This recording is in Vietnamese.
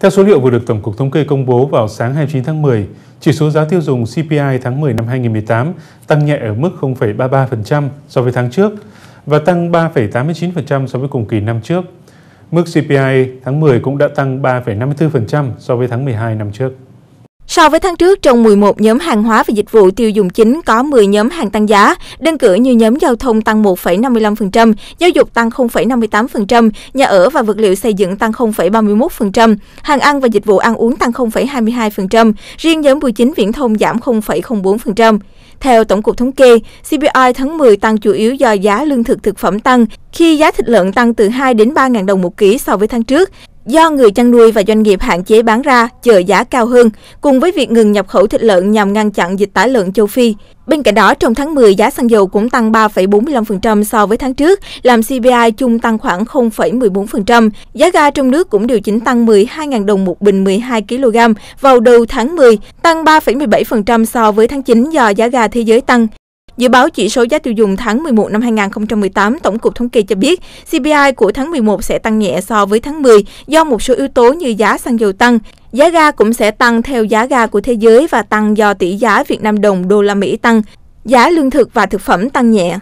Theo số liệu vừa được Tổng cục Thống kê công bố vào sáng 29 tháng 10, chỉ số giá tiêu dùng CPI tháng 10 năm 2018 tăng nhẹ ở mức 0,33% so với tháng trước và tăng 3,89% so với cùng kỳ năm trước. Mức CPI tháng 10 cũng đã tăng 3,54% so với tháng 12 năm trước. So với tháng trước, trong 11 nhóm hàng hóa và dịch vụ tiêu dùng chính có 10 nhóm hàng tăng giá, đơn cử như nhóm giao thông tăng 1,55%, giáo dục tăng 0,58%, nhà ở và vật liệu xây dựng tăng 0,31%, hàng ăn và dịch vụ ăn uống tăng 0,22%, riêng nhóm bưu chính viễn thông giảm 0,04%. Theo Tổng cục Thống kê, CPI tháng 10 tăng chủ yếu do giá lương thực thực phẩm tăng, khi giá thịt lợn tăng từ 2 đến 3.000 đồng một ký so với tháng trước. Do người chăn nuôi và doanh nghiệp hạn chế bán ra, chờ giá cao hơn, cùng với việc ngừng nhập khẩu thịt lợn nhằm ngăn chặn dịch tả lợn châu Phi. Bên cạnh đó, trong tháng 10, giá xăng dầu cũng tăng 3,45% so với tháng trước, làm CPI chung tăng khoảng 0,14%. Giá ga trong nước cũng điều chỉnh tăng 12.000 đồng một bình 12 kg vào đầu tháng 10, tăng 3,17% so với tháng 9 do giá ga thế giới tăng. Dự báo chỉ số giá tiêu dùng tháng 11 năm 2018, Tổng cục Thống kê cho biết CPI của tháng 11 sẽ tăng nhẹ so với tháng 10 do một số yếu tố như giá xăng dầu tăng, Giá ga cũng sẽ tăng theo giá ga của thế giới và tăng do tỷ giá Việt Nam đồng đô la Mỹ tăng. Giá lương thực và thực phẩm tăng nhẹ.